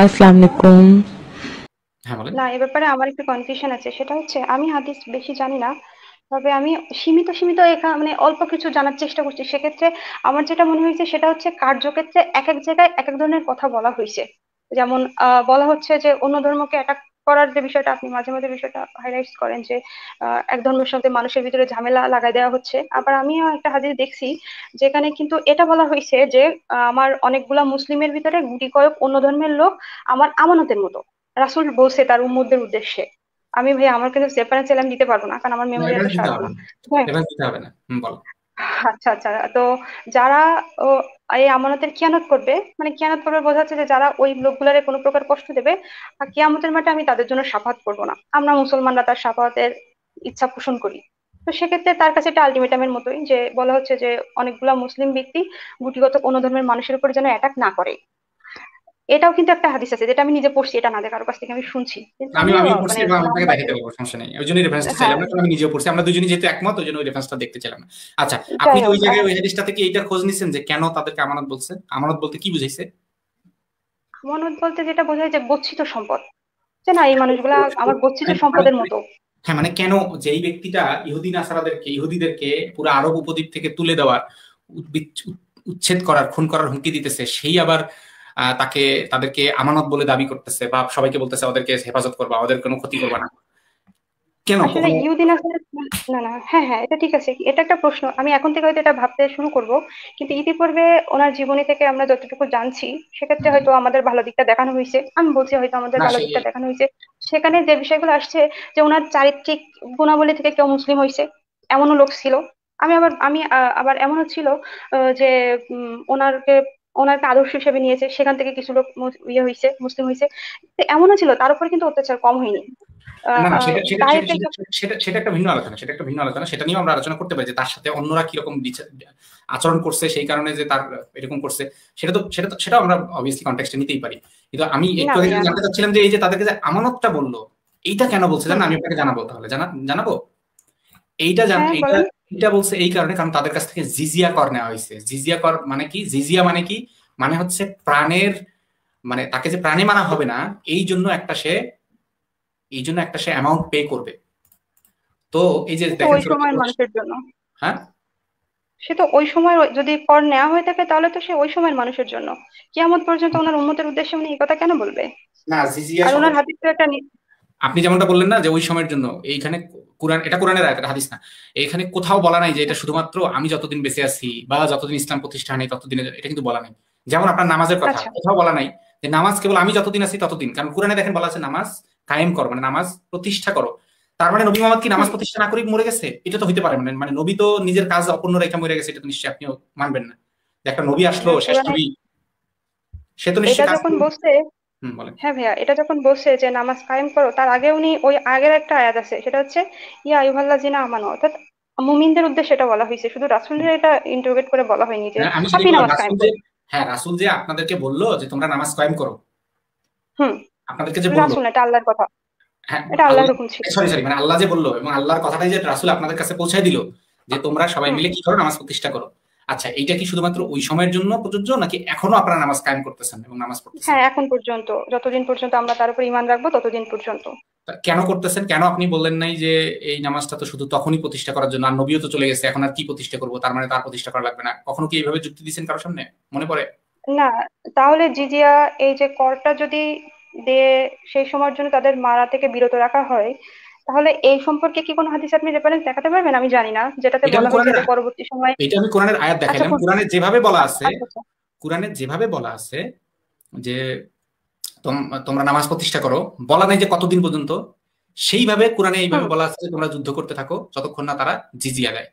আসসালামু আলাইকুম হ্যাঁ, না এ ব্যাপারে আমার একটু কনফিউশন আছে সেটা হচ্ছে আমি হাদিস বেশি জানি না তবে আমি সীমিত সীমিত মানে অল্প কিছু জানার চেষ্টা করছি সেক্ষেত্রে আমার যেটা মনে হয়েছে সেটা হচ্ছে কার্যক্ষেত্রে এক এক জায়গায় এক এক ধরনের কথা বলা হয়েছে যেমন বলা হচ্ছে যে অন্য ধর্মকে অ্যাটাক করার যে বিষয়টা আপনি মাঝে মাঝে বিষয়টা হাইলাইট করেন যে এক ধর্মের সাথে মানুষের ভিতরে ঝামেলা লাগাই দেওয়া হচ্ছে আবার আমিও একটা হাজির দেখছি যেখানে কিন্তু এটা বলা হয়েছে যে আমার অনেকগুলা মুসলিমের ভিতরে গুটি কয়েক অন্য ধর্মের লোক আমার আমানতের মতো রাসুল বলছে তার উম্মদের উদ্দেশ্যে আমি ভাই আমার কিন্তু সেপারেন্স এলাম দিতে পারবো না কারণ আমার মেমোরি এত শার্প না আচ্ছা আচ্ছা তো যারা এই আমানতের কিয়ানত করবে মানে কিয়ানত করবে বোঝাচ্ছে যে যারা ওই লোকগুলারে কোনো প্রকার কষ্ট দেবে আর কিয়ামতের মাঠে আমি তাদের জন্য সাফাত করবো না আমরা মুসলমানরা তার সাফাতের ইচ্ছা পোষণ করি তো সেক্ষেত্রে তার কাছে এটা আলটিমেটামের মতোই যে বলা হচ্ছে যে অনেকগুলা মুসলিম ব্যক্তি গুটিগত কোনো ধর্মের মানুষের উপর যেন অ্যাটাক না করে এটাও কিন্তু একটা হাদিস আছে যেটা আমি নিজে পড়ছি এটা না কারো কাছ থেকে আমি শুনছি আমি আমি পড়ছি এবং মানে আপনাকে দেখাতে পারবো সমস্যা নেই ওই জন্য রেফারেন্সটা চাইলাম না হ্যাঁ। আমি নিজে পড়ছি আমরা দুজনেই যেহেতু একমত ওই জন্য ওই রেফারেন্সটা দেখতে চাইলাম না আচ্ছা আপনি ওই জায়গায় ওই হাদিসটা থেকে এইটা খোঁজ নিছেন যে কেন তাদেরকে আমানত বলছে আমানত বলতে কি বুঝাইছে আমানত বলতে যেটা বোঝায় যে গচ্ছিত সম্পদ যে না এই মানুষগুলো আমার গচ্ছিত মানে সম্পদের মানে মতো হ্যাঁ মানে কেন যে এই ব্যক্তিটা ইহুদি নাসারাদেরকে ইহুদিদেরকে পুরো আরব উপদ্বীপ থেকে তুলে দেওয়ার উচ্ছেদ করার খুন করার হুমকি দিতেছে সেই আবার তাকে তাদেরকে আমানত বলে দাবি করতেছে বা সবাইকে বলতেছে ওদেরকে হেফাজত করবা ওদের কোনো ক্ষতি করবা না কেন না না হ্যাঁ হ্যাঁ এটা ঠিক আছে এটা একটা প্রশ্ন আমি এখন থেকে হয়তো এটা ভাবতে শুরু করব কিন্তু ইতিপূর্বে ওনার জীবনী থেকে আমরা যতটুকু জানছি সেক্ষেত্রে হয়তো আমাদের ভালো দিকটা দেখানো হয়েছে আমি বলছি হয়তো আমাদের ভালো দিকটা দেখানো হয়েছে সেখানে যে বিষয়গুলো আসছে যে ওনার চারিত্রিক গুণাবলী থেকে কেউ মুসলিম হয়েছে এমনও লোক ছিল আমি আবার আমি আবার এমনও ছিল যে ওনারকে ওনাকে আদর্শ হিসেবে নিয়েছে সেখান থেকে কিছু লোক ইয়ে হয়েছে মুসলিম হয়েছে এমনও ছিল তার উপর কিন্তু অত্যাচার কম হয়নি সেটা একটা ভিন্ন আলোচনা সেটা একটা ভিন্ন আলোচনা সেটা নিয়ে আমরা আলোচনা করতে পারি যে তার সাথে অন্যরা কিরকম আচরণ করছে সেই কারণে যে তার এরকম করছে সেটা তো সেটা তো সেটা আমরা অবভিয়াসলি কনটেক্সটে নিতেই পারি কিন্তু আমি একটু জানতে চাচ্ছিলাম যে এই যে তাদেরকে যে আমানতটা বললো এইটা কেন বলছে জানা আমি আপনাকে জানাবো তাহলে জানাবো এইটা হ্যাঁ, এইটা এটা বলছে এই কারণে কারণ তাদের কাছ থেকে জিজিয়া কর নেওয়া হয়েছে জিজিয়া কর মানে কি জিজিয়া মানে কি মানে হচ্ছে প্রাণের মানে তাকে যে প্রাণে মানা হবে না এই জন্য একটা সে এই জন্য একটা সে অ্যামাউন্ট পে করবে তো এই যে ওই সময়ের মানুষের জন্য হ্যাঁ সে তো ওই সময় যদি কর নেওয়া হয়ে থাকে তাহলে তো সে ওই সময়ের মানুষের জন্য কেমন পর্যন্ত ওনার উন্নতির উদ্দেশ্যে উনি এই কথা কেন বলবে না জিজিয়া আর ওনার হাতে তো একটা আপনি যেমনটা বললেন না যে ওই সময়ের জন্য এইখানে কোরআন এটা কোরআনের আয়াত হাদিস না এখানে কোথাও বলা নাই যে এটা শুধুমাত্র আমি যতদিন বেঁচে আছি বা যতদিন ইসলাম প্রতিষ্ঠা নেই ততদিন এটা কিন্তু বলা নাই যেমন আপনার নামাজের কথা আচ্ছা। কোথাও বলা নাই যে নামাজ কেবল আমি যতদিন আছি ততদিন কারণ কোরআনে দেখেন বলা আছে নামাজ কায়েম করো মানে নামাজ প্রতিষ্ঠা করো তার মানে নবী মোহাম্মদ কি নামাজ প্রতিষ্ঠা না করে মরে গেছে এটা তো হইতে পারে না মানে, মানে নবী তো নিজের কাজ অপূর্ণ রেখে মরে গেছে এটা তো নিশ্চয়ই আপনিও মানবেন না একটা নবী আসলো হ্যাঁ, শেষ নবী সে তো নিশ্চয়ই হ্যাঁ ভাইয়া এটা যখন বসে যে নামাজ কায়েম করো তার আগে উনি ওই আগের একটা আয়াত আছে সেটা হচ্ছে ইয়া আইহাল্লা জিনা আমানো অর্থাৎ মুমিনদের উদ্দেশ্যে এটা বলা হয়েছে শুধু রাসুলের এটা ইন্টারোগেট করে বলা হয়নি যে হ্যাঁ, আপনি নামাজ কায়েম করুন হ্যাঁ রাসুল যে আপনাদেরকে বললো যে তোমরা নামাজ কায়েম করো হুম আপনাদেরকে যে বললো রাসুল এটা আল্লাহর কথা হ্যাঁ এটা আল্লাহর হুকুম ছিল সরি সরি মানে আল্লাহ যে বললো এবং আল্লাহর কথাটাই যে রাসুল আপনাদের কাছে পৌঁছায় দিল যে তোমরা সবাই মিলে কি করো নামাজ প্রতিষ্ঠা করো আচ্ছা এইটা কি শুধুমাত্র ওই সময়ের জন্য প্রযোজ্য নাকি এখনো আপনারা নামাজ কায়েম করতেছেন এবং নামাজ পড়তেছেন হ্যাঁ এখন পর্যন্ত যতদিন পর্যন্ত আমরা তার উপর ইমান রাখবো ততদিন পর্যন্ত কেন করতেছেন কেন আপনি বললেন নাই যে এই নামাজটা তো শুধু তখনই প্রতিষ্ঠা করার জন্য আর নবীও তো চলে গেছে এখন আর কি প্রতিষ্ঠা করবো তার মানে তার প্রতিষ্ঠা করা লাগবে না কখনো কি এইভাবে যুক্তি দিয়েছেন কারোর সামনে মনে পড়ে না তাহলে জিজিয়া এই যে করটা যদি দিয়ে সেই সময়ের জন্য তাদের মারা থেকে বিরত রাখা হয় তাহলে এই সম্পর্কে কি কোনো হাদিস আপনি রেফারেন্স দেখাতে পারবেন আমি জানি না যেটাতে বলা হয়েছে পরবর্তী সময় এটা আমি কোরআনের আয়াত দেখাইলাম আচ্ছা, কোরআনে যেভাবে বলা আছে আচ্ছা, আচ্ছা। কোরআনে যেভাবে বলা আছে যে তোমরা নামাজ প্রতিষ্ঠা করো বলা নাই যে কতদিন পর্যন্ত সেইভাবে কোরআনে এইভাবে বলা আছে তোমরা যুদ্ধ করতে থাকো যতক্ষণ না তারা জিজিয়া দেয়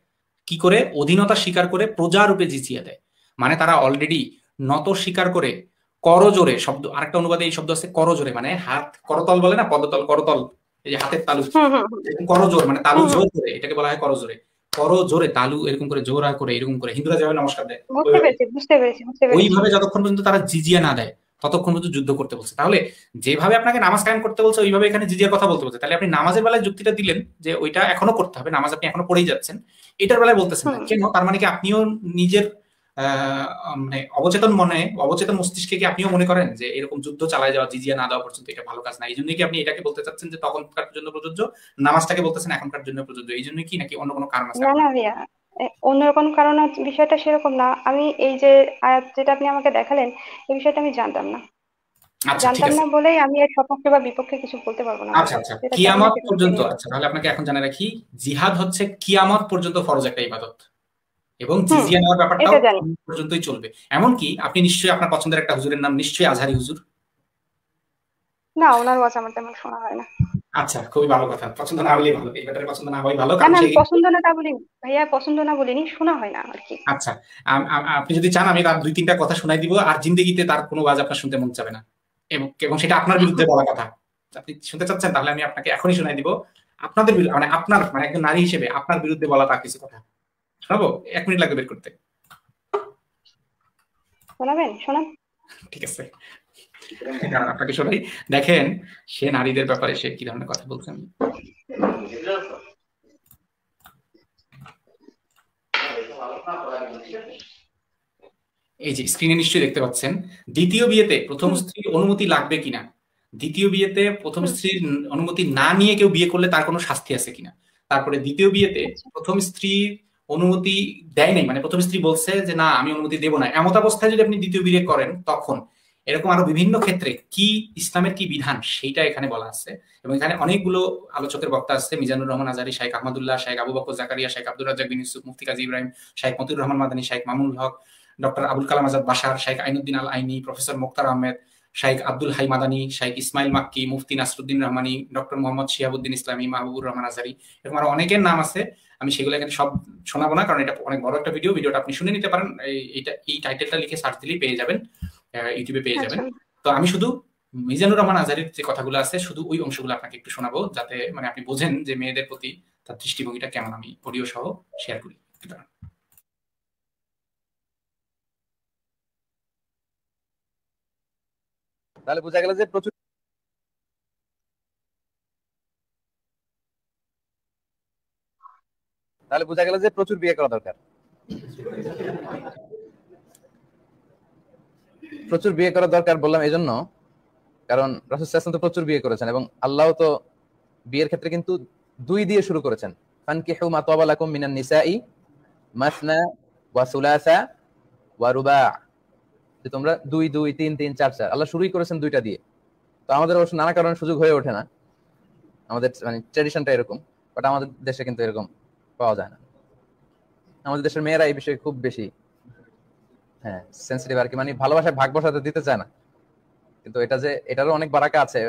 কি করে অধীনতা স্বীকার করে প্রজা রূপে জিজিয়া দেয় মানে তারা অলরেডি নত স্বীকার করে করজোরে শব্দ আরেকটা অনুবাদে এই শব্দ আছে করজোরে মানে হাত করতল বলে না পদতল করতল এই যে হাতের তালু মানে তালু জোর করে এটাকে বলা হয় জোরে তালু এরকম করে জোরা করে এরকম করে হিন্দুরা নমস্কার দেয় ওইভাবে যতক্ষণ পর্যন্ত তারা জিজিয়া না দেয় ততক্ষণ পর্যন্ত যুদ্ধ করতে বলছে তাহলে যেভাবে আপনাকে নামাজ কায়েম করতে বলছে ওইভাবে এখানে জিজিয়ার কথা বলতে বলছে তাহলে আপনি নামাজের বেলায় যুক্তিটা দিলেন যে ওইটা এখনো করতে হবে নামাজ আপনি এখনো পড়েই যাচ্ছেন এটার বেলায় বলতেছেন কেন তার মানে কি আপনিও নিজের মানে অবচেতন মনে অবচেতন মস্তিষ্কে কি আপনিও মনে করেন যে এরকম যুদ্ধ চালায় যাওয়া জিজিয়া না দেওয়া পর্যন্ত এটা ভালো কাজ না এই জন্য কি আপনি এটাকে বলতে চাচ্ছেন যে তখনকার জন্য প্রযোজ্য নামাজটাকে বলতেছেন এখনকার জন্য প্রযোজ্য এই জন্যই কি নাকি অন্য কোনো কারণ আছে অন্যরকম কারণ বিষয়টা সেরকম না আমি এই যে আয়াত যেটা আপনি আমাকে দেখালেন এই বিষয়টা আমি জানতাম না আচ্ছা, জানতাম না বলেই আমি এর সপক্ষে বা বিপক্ষে কিছু বলতে পারবো না আচ্ছা আচ্ছা কিয়ামত পর্যন্ত আচ্ছা তাহলে আপনাকে এখন জানাই রাখি জিহাদ হচ্ছে কিয়ামত পর্যন্ত ফরজ একটা ইবাদত এবং জিজিয়া নেওয়ার ব্যাপারটাও পর্যন্তই চলবে এমনকি আপনি নিশ্চয়ই আপনার পছন্দের একটা হুজুরের নাম নিশ্চয়ই আজহারি হুজুর না ওনার ওয়াজ আমার তেমন শোনা হয় না আচ্ছা খুবই ভালো কথা পছন্দ না হলেই ভালো এই ব্যাটারে পছন্দ না হয় ভালো কারণ পছন্দ না তা বলি ভাইয়া পছন্দ না বলিনি শোনা হয় না আর কি আচ্ছা আপনি যদি চান আমি তার দুই তিনটা কথা শোনাই দিব আর জিন্দেগিতে তার কোনো ওয়াজ আপনার শুনতে মন যাবে না এবং সেটা আপনার বিরুদ্ধে বলা কথা আপনি শুনতে চাচ্ছেন তাহলে আমি আপনাকে এখনই শোনাই দিব আপনাদের মানে আপনার মানে একজন নারী হিসেবে আপনার বিরুদ্ধে বলা তার কিছু কথা শোনাবো এক মিনিট লাগবে বের করতে শোনাবেন শোনান ঠিক আছে আপনাকে শোনাই দেখেন সে নারীদের ব্যাপারে সে কি ধরনের কথা বলছে আমি এই যে স্ক্রিনে নিশ্চয়ই দেখতে পাচ্ছেন দ্বিতীয় বিয়েতে প্রথম স্ত্রীর অনুমতি লাগবে কিনা দ্বিতীয় বিয়েতে প্রথম স্ত্রীর অনুমতি না নিয়ে কেউ বিয়ে করলে তার কোনো শাস্তি আছে কিনা তারপরে দ্বিতীয় বিয়েতে আচ্ছা। প্রথম স্ত্রীর অনুমতি দেয় নাই মানে প্রথম স্ত্রী বলছে যে না আমি অনুমতি দেব না এমত অবস্থায় যদি আপনি দ্বিতীয় বিয়ে করেন তখন এরকম আরো বিভিন্ন ক্ষেত্রে কি ইসলামের কি বিধান সেইটা এখানে বলা আছে এবং এখানে অনেকগুলো আলোচকের বক্তা আছে Mizanur Rahman Azhari Shaikh Ahmadullah Shaikh Abu Bakar Zakaria Shaikh Abdul Razzak bin Yusuf Mufti Kazi Ibrahim Shaikh Motiur Rahman Madani Shaikh Mamunul Haque doctor Abul Kalam Azad Bashar Shaikh Ainuddin Al Aini professor Mukhtar Ahmed Shaikh Abdul Hai Madani Shaikh Ismail Makki Mufti Nasiruddin Rahmani doctor Mohammad Shihabuddin Islami Mahbubur Rahman Azhari এরকম আরো অনেকের নাম আছে আমি সেগুলো এখানে সব শোনাবো না কারণ এটা অনেক বড় একটা ভিডিও ভিডিওটা আপনি শুনে নিতে পারেন এইটা এই টাইটেলটা লিখে সার্চ দিলেই পেয়ে যাবেন ইউটিউবে পেয়ে যাবেন আচ্ছা। তো আমি শুধু মিজানুর রহমান আজারির যে কথাগুলো আছে শুধু ওই অংশগুলো আপনাকে একটু শোনাবো যাতে মানে আপনি বোঝেন যে মেয়েদের প্রতি তার দৃষ্টিভঙ্গিটা কেমন আমি অডিও সহ শেয়ার করি তাহলে বোঝা গেল যে প্রচুর তাহলে বোঝা গেল যে প্রচুর বিয়ে করা দরকার প্রচুর বিয়ে করা দরকার বললাম এই জন্য কারণ রাসুল তো প্রচুর বিয়ে করেছেন এবং আল্লাহ তো বিয়ের ক্ষেত্রে কিন্তু দুই দিয়ে শুরু করেছেন মা মিনান নিসাই মাসনা ওয়া সুলাসা ওয়া রুবা যে তোমরা দুই দুই তিন তিন চার চার আল্লাহ শুরুই করেছেন দুইটা দিয়ে তো আমাদের অবশ্য নানা কারণে সুযোগ হয়ে ওঠে না আমাদের মানে ট্র্যাডিশনটা এরকম বাট আমাদের দেশে কিন্তু এরকম পাওয়া যায় না আমাদের দেশের মেয়েরা এই বিষয়ে খুব বেশি হ্যাঁ সেন্সিটিভ আর কি মানে ভালোবাসায় ভাগ বসাতে দিতে চায় না কিন্তু এটা যে এটারও অনেক বারাকা আছে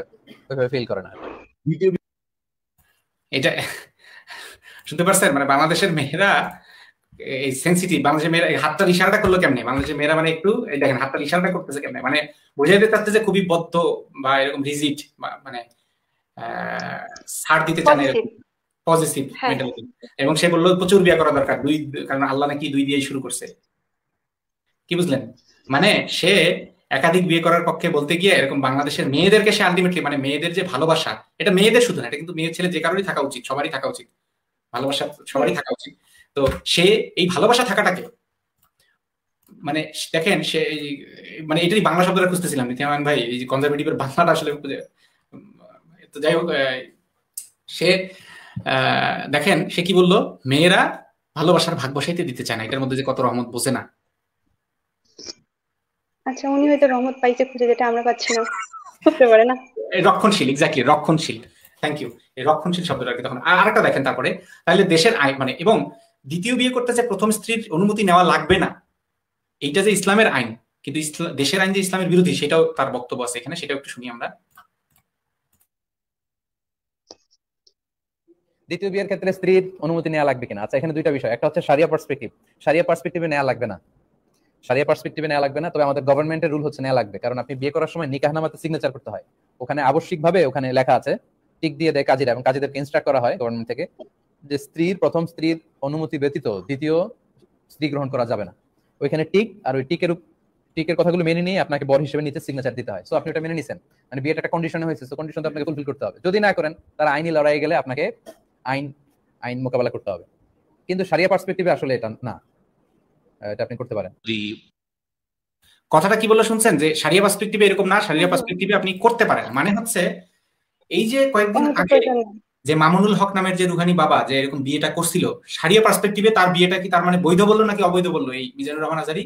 ওইভাবে ফিল করে না এটা শুনতে পারছেন মানে বাংলাদেশের মেয়েরা এই সেন্সিটিভ বাংলাদেশের মেয়েরা হাতটার ইশারাটা করলো কেমনে বাংলাদেশের মেয়েরা মানে একটু এই দেখেন হাতটার ইশারাটা করতেছে কেমনে মানে দিতে চাচ্ছে যে খুবই বদ্ধ বা এরকম রিজিট মানে ছাড় দিতে চান এরকম পজিটিভ মেন্টালিটি হ্যাঁ। এবং সে বললো প্রচুর বিয়ে করা দরকার দুই কারণ আল্লাহ নাকি দুই দিয়ে শুরু করছে কি বুঝলেন মানে সে একাধিক বিয়ে করার পক্ষে বলতে গিয়ে এরকম বাংলাদেশের মেয়েদেরকে সে আলটিমেটলি মানে মেয়েদের যে ভালোবাসা এটা মেয়েদের শুধু না এটা কিন্তু মেয়ে ছেলে যে কারোরই থাকা উচিত সবারই থাকা উচিত ভালোবাসা সবারই থাকা উচিত তো সে এই ভালোবাসা থাকাটাকে মানে দেখেন সে মানে এটাই বাংলা শব্দটা খুঁজতেছিলাম নিতিয়ামান ভাই এই কনজারভেটিভের বাংলাটা আসলে তো যাই হোক সে দেখেন সে কি বলল মেয়েরা ভালোবাসার ভাগ বসাইতে দিতে চায় না এটার মধ্যে যে কত রহমত বোঝে না আচ্ছা উনি হয়তো রহমত পাইছে খুঁজে যেটা আমরা পাচ্ছি না বুঝতে পারে না রক্ষণশীল এক্স্যাক্টলি রক্ষণশীল থ্যাংক ইউ এই রক্ষণশীল শব্দটা কি তখন আর একটা দেখেন তারপরে তাহলে দেশের আইন মানে এবং দ্বিতীয় বিয়ে করতে যে প্রথম স্ত্রীর অনুমতি নেওয়া লাগবে না এইটা যে ইসলামের আইন কিন্তু দেশের আইন যে ইসলামের বিরোধী সেটাও তার বক্তব্য আছে এখানে সেটাও একটু শুনি আমরা দ্বিতীয় বিয়ের ক্ষেত্রে স্ত্রীর অনুমতি নেওয়া লাগবে কিনা আচ্ছা এখানে দুইটা বিষয় একটা হচ্ছে সারিয়া পার্সপেক্টিভ সারিয়া পার্সপেক্টিভে নেওয়া লাগবে না সারিয়া পার্সপেক্টিভে নেওয়া লাগবে না তবে আমাদের গভর্নমেন্টের রুল হচ্ছে নেওয়া লাগবে কারণ আপনি বিয়ে করার সময় নিকাহনামাতে সিগনেচার করতে হয় ওখানে আবশ্যিকভাবে ওখানে লেখা আছে টিক দিয়ে দেয় কাজীরা এবং কাজীদেরকে ইনস্ট্রাক্ট করা হয় গভর্নমেন্ট থেকে যে স্ত্রীর প্রথম স্ত্রীর অনুমতি ব্যতীত দ্বিতীয় স্ত্রী গ্রহণ করা যাবে না ওইখানে টিক আর ওই টিকের টিকের কথাগুলো মেনে নিয়ে আপনাকে বর হিসেবে নিচে সিগনেচার দিতে হয় সো আপনি ওটা মেনে নিছেন মানে বিয়েটা একটা কন্ডিশন হয়েছে সো কন্ডিশন আপনাকে ফুলফিল করতে হবে যদি না করেন তারা আইনি লড়াই গেলে আপনাকে আইন আইন মোকাবেলা করতে হবে কিন্তু সারিয়া পার্সপেক্টিভে আসলে এটা না এটা আপনি করতে পারেন কথাটা কি বলে শুনছেন যে সারিয়া পার্সপেক্টিভে এরকম না সারিয়া পার্সপেক্টিভে আপনি করতে পারেন মানে হচ্ছে এই যে কয়েকদিন হ্যাঁ, আগে যে মামুনুল হক নামের যে রুহানি বাবা যে এরকম বিয়েটা করছিল সারিয়া পার্সপেক্টিভে তার বিয়েটা কি তার মানে বৈধ বললো নাকি অবৈধ বললো এই মিজানুর রহমান আজারি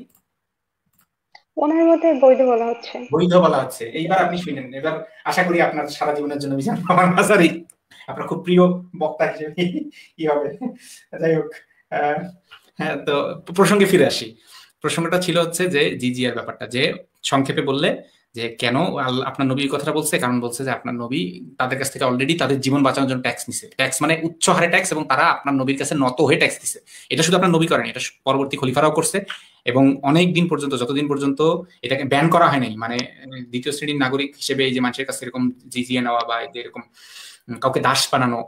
ওনার মতে বৈধ বলা হচ্ছে বৈধ বলা হচ্ছে এইবার আপনি শুনেন এবার আশা করি আপনার সারা জীবনের জন্য মিজানুর রহমান আজারি আপনার খুব প্রিয় বক্তা হিসেবে কি হবে যাই হোক হ্যাঁ, তো প্রসঙ্গে ফিরে আসি প্রসঙ্গটা ছিল হচ্ছে যে জিজিয়ার ব্যাপারটা যে সংক্ষেপে বললে যে কেন আপনার নবীর কথাটা বলছে কারণ বলছে যে আপনার নবী তাদের কাছ থেকে অলরেডি তাদের জীবন বাঁচানোর জন্য ট্যাক্স নিছে ট্যাক্স মানে উচ্চ হারে ট্যাক্স এবং তারা আপনার নবীর কাছে নত হয়ে ট্যাক্স দিছে এটা শুধু আপনার নবী করেন এটা পরবর্তী খলিফারাও করছে এবং অনেক দিন পর্যন্ত যতদিন পর্যন্ত এটাকে ব্যান করা হয় নাই মানে দ্বিতীয় শ্রেণীর নাগরিক হিসেবে এই যে মানুষের কাছে এরকম জিজিয়ে নেওয়া বা এরকম কাউকে দাস বানানো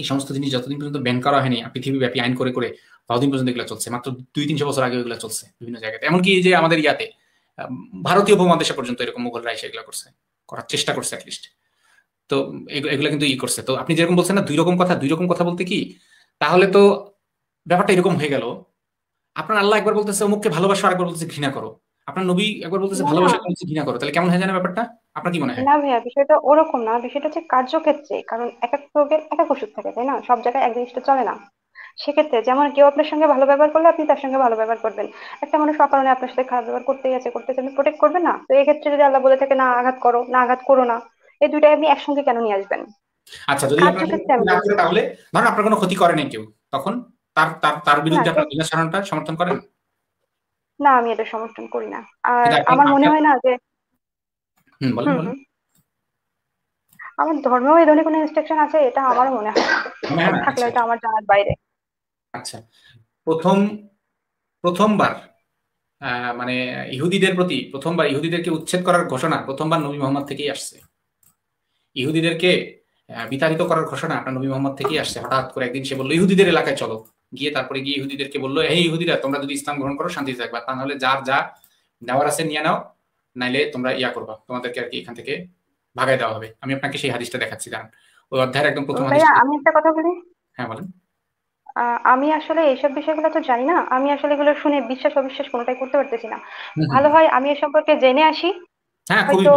এই সমস্ত জিনিস যতদিন পর্যন্ত ব্যান করা হয়নি পৃথিবীব্যাপী আইন করে করে ততদিন পর্যন্ত এগুলো চলছে মাত্র দুই তিনশো বছর আগে এগুলো চলছে বিভিন্ন জায়গাতে এমনকি যে আমাদের ইয়াতে ভারতীয় উপমহাদেশে পর্যন্ত এরকম মুঘলরা এসে এগুলো করছে করার চেষ্টা করছে অ্যাটলিস্ট তো এগুলো কিন্তু ই করছে তো আপনি যেরকম বলছেন না দুই রকম কথা দুই রকম কথা বলতে কি তাহলে তো ব্যাপারটা এরকম হয়ে গেল আপনার আল্লাহ একবার বলতেছে অমুককে ভালোবাসো আরেকবার বলতেছে ঘৃণা করো আপনার নবী একবার বলতেছে ভালোবাসা ঘৃণা করো তাহলে কেমন হয়ে যায় ব্যাপারটা আপনার কি মনে হয় না ভাইয়া বিষয়টা ওরকম না বিষয়টা হচ্ছে কার্যক্ষেত্রে কারণ এক এক রোগের এক এক ওষুধ থাকে তাই না সব জায়গায় এক জিনিসটা চলে না সেক্ষেত্রে যেমন কেউ আপনার সঙ্গে ভালো ব্যবহার করলে আপনি তার সঙ্গে ভালো ব্যবহার করবেন একটা মানুষ অকারণে আপনার সাথে খারাপ ব্যবহার করতেই আছে করতেছে আপনি প্রোটেক্ট করবেন না তো এক্ষেত্রে যদি আল্লাহ বলে থাকে না আঘাত করো না আঘাত করো না এই দুইটাই আপনি একসঙ্গে কেন নিয়ে আসবেন আচ্ছা যদি আপনার তাহলে ধরুন আপনার কোনো ক্ষতি করে নাই কেউ তখন তার তার তার হ্যাঁ, বিরুদ্ধে আপনার বিনা সারণটা সমর্থন করেন না আমি এটা সমর্থন করি না আর আমার মনে হয় না যে বলেন বলেন আমার ধর্মেও এই ধরনের কোনো ইনস্ট্রাকশন আছে এটা আমার মনে হয় হ্যাঁ, হ্যাঁ, থাকলে আচ্ছা। এটা আমার জানার বাইরে আচ্ছা প্রথম প্রথমবার মানে ইহুদিদের প্রতি প্রথমবার ইহুদিদেরকে উচ্ছেদ করার ঘোষণা প্রথমবার নবী মোহাম্মদ থেকেই আসছে ইহুদিদেরকে বিতাড়িত করার ঘোষণা আপনার নবী মোহাম্মদ থেকেই আসছে হঠাৎ করে একদিন সে বললো ইহুদিদের এলাকায় চলো গিয়ে তারপরে গিয়ে ইহুদিদেরকে বললো হে ইহুদিরা তোমরা যদি ইসলাম গ্রহণ করো শান্তি থাকবা তাহলে যার যা নেওয়ার আছে নিয়ে নাও নাইলে তোমরা ইয়া করবা তোমাদেরকে আর কি এখান থেকে ভাগায় দেওয়া হবে আমি আপনাকে সেই হাদিসটা দেখাচ্ছি কারণ ওই অধ্যায়ের একদম প্রথম হাদিস আমি একটা কথা বলি হ্যাঁ বলেন আমি আসলে এইসব বিষয়গুলো তো জানি না আমি আসলে এগুলো শুনে বিশ্বাস অবিশ্বাস কোনোটাই করতে পারতেছি না ভালো হয় আমি এ সম্পর্কে জেনে আসি হ্যাঁ হয়তো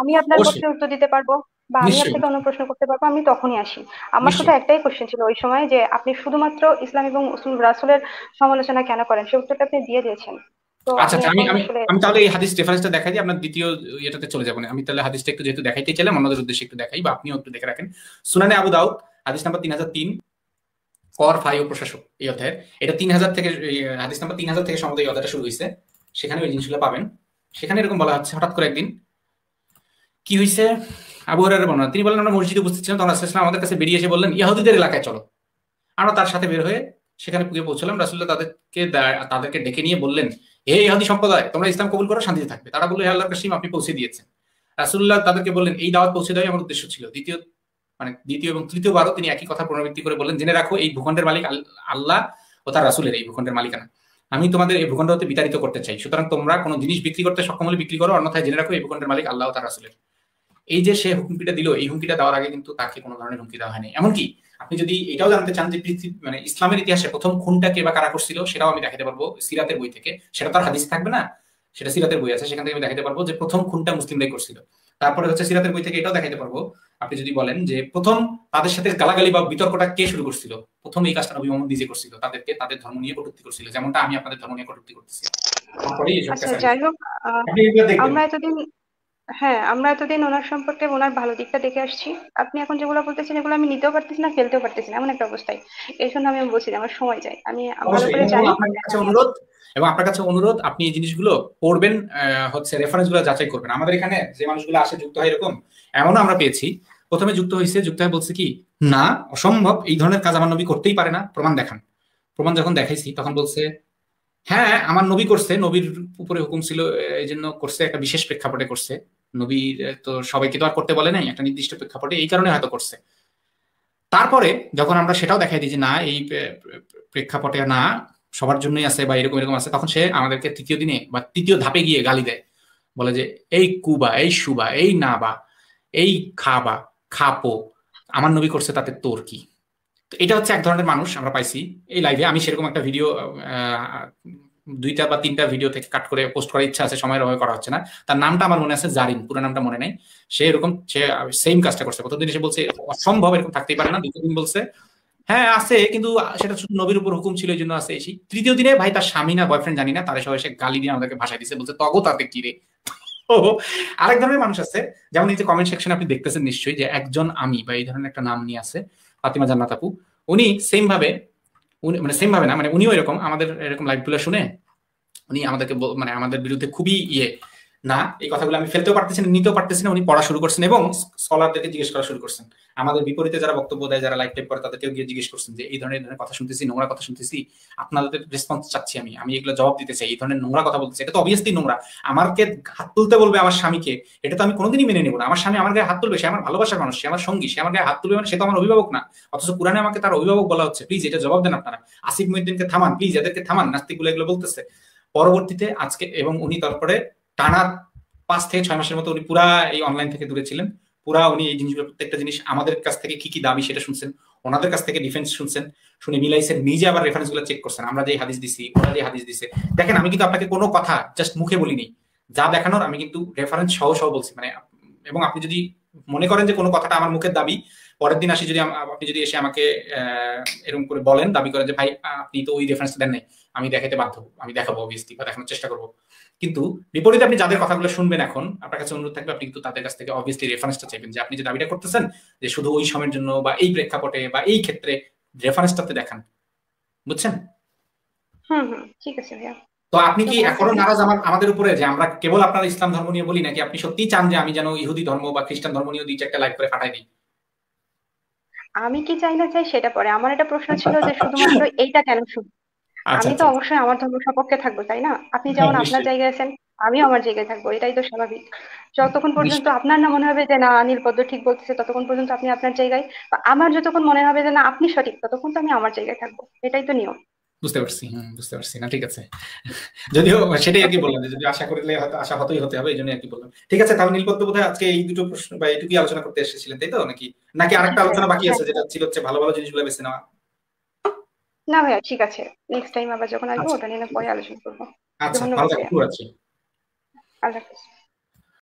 আমি আপনার প্রশ্নের উত্তর দিতে পারবো বা আমি আপনাকে অন্য প্রশ্ন করতে পারবো আমি তখনই আসি আমার শুধু একটাই কোশ্চেন ছিল ওই সময় যে আপনি শুধুমাত্র ইসলাম এবং রাসুলের সমালোচনা কেন করেন সে উত্তরটা আপনি দিয়ে দিয়েছেন আচ্ছা, আচ্ছা আমি আমি তাহলে এই হাদিস রেফারেন্সটা দেখাই দিই আপনার দ্বিতীয় এটাতে চলে যাবেন মানে আমি তাহলে হাদিসটা একটু যেহেতু দেখাইতে চাইলাম অন্যদের উদ্দেশ্যে একটু দেখাই বা আপনিও একটু দেখে রাখেন সুনানে আবু দাউদ হাদিস নাম্বার তিন হাজার তিন কর ফাই ও প্রশাসক এই অধ্যায়ের এটা তিন হাজার থেকে হাদিস নাম্বার তিন হাজার থেকে সম্ভবত এই অধ্যায়টা শুরু হয়েছে সেখানে ওই জিনিসগুলো পাবেন সেখানে এরকম বলা হচ্ছে হঠাৎ করে একদিন কি হয়েছে আবু হরার বর্ণনা তিনি বললেন আমরা মসজিদে উপস্থিত ছিলাম তখন আসলাম আমাদের কাছে বেরিয়ে এসে বললেন ইয়াহুদিদের এলাকায় চলো আমরা তার সাথে বের হয়ে সেখানে গিয়ে পৌঁছলাম রাসুল্লাহ তাদেরকে তাদেরকে ডেকে নিয়ে বললেন হে ইহাদি সম্প্রদায় তোমরা ইসলাম কবুল করো শান্তিতে থাকবে তারা বললো আল্লাহ কাসিম আপনি পৌঁছে দিয়েছেন রাসুল্লাহ তাদেরকে বললেন এই দাওয়াত পৌঁছে দেওয়াই আমার উদ্দেশ্য ছিল দ্বিতীয় মানে দ্বিতীয় এবং তৃতীয়বারও তিনি একই কথা পুনরাবৃত্তি করে বললেন জেনে রাখো এই ভূখণ্ডের মালিক আল্লাহ ও তার রাসুলের এই ভূখণ্ডের মালিকানা আমি তোমাদের এই ভূখণ্ড হতে বিতাড়িত করতে চাই সুতরাং তোমরা কোনো জিনিস বিক্রি করতে সক্ষম হলে বিক্রি করো অন্যথায় জেনে রাখো এই ভূখণ্ডের মালিক আল্লাহ ও তার রাসুলের এই যে সে হুমকিটা দিল এই হুমকিটা দেওয়ার আগে কিন্তু তাকে কোনো ধরনের হুমকি দেওয়া হয়নি এমনকি আপনি যদি এটাও জানতে চান যে মানে ইসলামের ইতিহাসে প্রথম খুনটাকে বা কারা করছিল সেটাও আমি দেখাতে পারবো সিরাতের বই থেকে সেটা তার হাদিস থাকবে না সেটা সিরাতের বই আছে সেখান থেকে আমি দেখাতে পারবো যে প্রথম খুনটা মুসলিমরাই করছিল তারপরে হচ্ছে সিরাতের বই থেকে এটাও দেখাতে পারবো আপনি যদি বলেন যে প্রথম তাদের সাথে গালাগালি বা বিতর্কটা কে শুরু করছিল প্রথম এই কাজটা নবী মোহাম্মদ নিজে করছিল তাদেরকে তাদের ধর্ম নিয়ে কটূক্তি করছিল যেমনটা আমি আপনাদের ধর্ম নিয়ে কটূক্তি করতেছি তারপরে আচ্ছা, আমরা এতদিন হ্যাঁ আমরা এতদিন ওনার সম্পর্কে ওনার ভালো দিকটা দেখে আসছি আপনি এখন যেগুলো বলতেছেন এগুলো আমি নিতেও পারতেছি না ফেলতেও পারতেছি না এমন একটা অবস্থায় এই জন্য আমি বলছি আমার সময় যায় আমি অনুরোধ এবং আপনার কাছে অনুরোধ আপনি এই জিনিসগুলো পড়বেন হচ্ছে রেফারেন্স গুলো যাচাই করবেন আমাদের এখানে যে মানুষগুলো আসে যুক্ত হয় এরকম এমনও আমরা পেয়েছি প্রথমে যুক্ত হয়েছে যুক্ত হয়ে বলছে কি না অসম্ভব এই ধরনের কাজ আমার নবী করতেই পারে না প্রমাণ দেখান প্রমাণ যখন দেখাইছি তখন বলছে হ্যাঁ আমার নবী করছে নবীর উপরে হুকুম ছিল এই জন্য করছে একটা বিশেষ প্রেক্ষাপটে করছে নবীর তো সবাইকে তো আর করতে বলে নাই একটা নির্দিষ্ট প্রেক্ষাপটে এই কারণে হয়তো করছে তারপরে যখন আমরা সেটাও দেখাই দিই যে না এই প্রেক্ষাপটে না সবার জন্যই আছে বা এরকম এরকম আছে তখন সে আমাদেরকে তৃতীয় দিনে বা তৃতীয় ধাপে গিয়ে গালি দেয় বলে যে এই কুবা এই সুবা এই না বা এই খাবা খাপো আমার নবী করছে তাতে তোর কি এটা হচ্ছে এক ধরনের মানুষ আমরা পাইছি এই লাইভে আমি সেরকম একটা ভিডিও দুইটা বা তিনটা ভিডিও থেকে কাট করে পোস্ট করার ইচ্ছা আছে সময়ের অভাবে করা হচ্ছে না তার নামটা আমার মনে আছে জারিন পুরো নামটা মনে নেই সে এরকম সে সেম কাজটা করছে প্রথমদিন সে বলছে অসম্ভব এরকম থাকতেই পারে না দ্বিতীয় দিন বলছে হ্যাঁ আছে কিন্তু সেটা শুধু নবীর উপর হুকুম ছিল এই জন্য আছে এসি তৃতীয় দিনে ভাই তার স্বামী না বয়ফ্রেন্ড জানি না তার সবাই সে গালি দিয়ে আমাদেরকে ভাষায় দিচ্ছে বলছে তগো তাতে কি রে আরেক ধরনের মানুষ আছে যেমন এই যে কমেন্ট সেকশনে আপনি দেখতেছেন নিশ্চয়ই যে একজন আমি বা এই ধরনের একটা নাম নিয়ে আছে ফাতিমা জান্নাত আপু উনি সেম ভাবে উনি মানে সেম ভাবে না মানে উনিও এরকম আমাদের এরকম লাইভগুলো শুনে উনি আমাদেরকে মানে আমাদের বিরুদ্ধে খুবই ইয়ে না এই কথাগুলো আমি ফেলতেও পারতেছি না নিতেও পারতেছি না উনি পড়া শুরু করছেন এবং স্কলারদেরকে জিজ্ঞেস করা শুরু করছেন আমাদের বিপরীতে যারা বক্তব্য দেয় যারা লাইফ টাইপ করে তাদেরকেও গিয়ে জিজ্ঞেস করছেন যে এই ধরনের ধরনের কথা শুনতেছি নোংরা কথা শুনতেছি আপনাদের রেসপন্স চাচ্ছি আমি আমি এগুলো জবাব দিতে চাই এই ধরনের নোংরা কথা বলতেছি এটা তো অবভিয়াসলি নোংরা আমাকে হাত তুলতে বলবে আমার স্বামীকে এটা তো আমি কোনোদিনই মেনে নেবো না আমার স্বামী আমার গায়ে হাত তুলবে সে আমার ভালোবাসার মানুষ সে আমার সঙ্গী সে আমার গায়ে হাত তুলবে মানে সে তো আমার অভিভাবক না অথচ কোরআনে আমাকে তার অভিভাবক বলা হচ্ছে প্লিজ এটা জবাব দেন আপনারা আসিফ মহিউদ্দিনকে থামান প্লিজ এদেরকে থামান নাস্তিকগুলো এগুলো বলতেছে পরবর্তীতে আজকে এবং উনি তারপরে টানা পাঁচ থেকে ছয় মাসের মতো উনি পুরা এই অনলাইন থেকে দূরে ছিলেন পুরা উনি এই জিনিসগুলো প্রত্যেকটা জিনিস আমাদের কাছ থেকে কি কি দাবি সেটা শুনছেন ওনাদের কাছ থেকে ডিফেন্স শুনছেন শুনে মিলাইছেন নিজে আবার রেফারেন্স গুলো চেক করছেন আমরা যে হাদিস দিছি ওরা যে হাদিস দিছে দেখেন আমি কিন্তু আপনাকে কোনো কথা জাস্ট মুখে বলিনি যা দেখানোর আমি কিন্তু রেফারেন্স সহ সহ বলছি মানে এবং আপনি যদি মনে করেন যে কোনো কথাটা আমার মুখের দাবি পরের দিন আসি যদি আপনি যদি এসে আমাকে এরকম করে বলেন দাবি করেন যে ভাই আপনি তো ওই রেফারেন্স দেন নাই আমি দেখাতে বাধ্য আমি দেখাবো অবভিয়াসলি বা দেখানোর চেষ্টা করবো কিন্তু বিপরীতে আপনি যাদের কথাগুলো শুনবেন এখন আপনার কাছে অনুরোধ থাকবে আপনি কিন্তু তাদের কাছ থেকে অবভিয়াসলি রেফারেন্সটা চাইবেন যে আপনি যে দাবিটা করতেছেন যে শুধু ওই সময়ের জন্য বা এই প্রেক্ষাপটে বা এই ক্ষেত্রে রেফারেন্সটাতে দেখান বুঝছেন ঠিক আছে তো আপনি কি এখনো নারাজ আমাদের উপরে যে আমরা কেবল আপনার ইসলাম ধর্ম নিয়ে বলি নাকি আপনি সত্যি চান যে আমি যেন ইহুদি ধর্ম বা খ্রিস্টান ধর্ম নিয়ে দুই চারটা লাইভ করে ফাটাই দিই আমি কি চাই না চাই সেটা পরে আমার একটা প্রশ্ন ছিল যে শুধুমাত্র এইটা কেন শুধু আচ্ছা, আমি তো আচ্ছা। অবশ্যই আমার ধর্ম সপক্ষে থাকবো তাই না আপনি হ্যাঁ, যেমন আপনার জায়গায় আছেন আমি আমার জায়গায় থাকবো এটাই তো স্বাভাবিক যতক্ষণ পর্যন্ত আপনার না মনে হবে যে না নীল পদ্ম ঠিক বলতেছে ততক্ষণ পর্যন্ত আপনি আপনার জায়গায় বা আমার যতক্ষণ মনে হবে যে না আপনি সঠিক ততক্ষণ তো আমি আমার জায়গায় থাকবো এটাই তো নিয়ম বুঝতে পারছি বুঝতে পারছি না ঠিক আছে যদিও সেটাই আরকি বললাম যদি আশা করলে আশা হতেই হতে হবে এই জন্য আরকি বললাম ঠিক আছে তাহলে নীলপদ্ম বোধ হয় আজকে এই দুটো প্রশ্ন বা এইটুকুই আলোচনা করতে এসেছিলেন তাই তো নাকি নাকি আরেকটা হ্যাঁ, আলোচনা বাকি হ্যাঁ। আছে যেটা ছিল হচ্ছে ভালো ভালো জিনিসগুলো বেছে নেওয়া না ভাইয়া ঠিক আছে নেক্সট টাইম আবার যখন আসবো আচ্ছা। ওটা নিয়ে পরে আলোচনা করবো আচ্ছা ভালো থাকুন আল্লাহ হাফেজ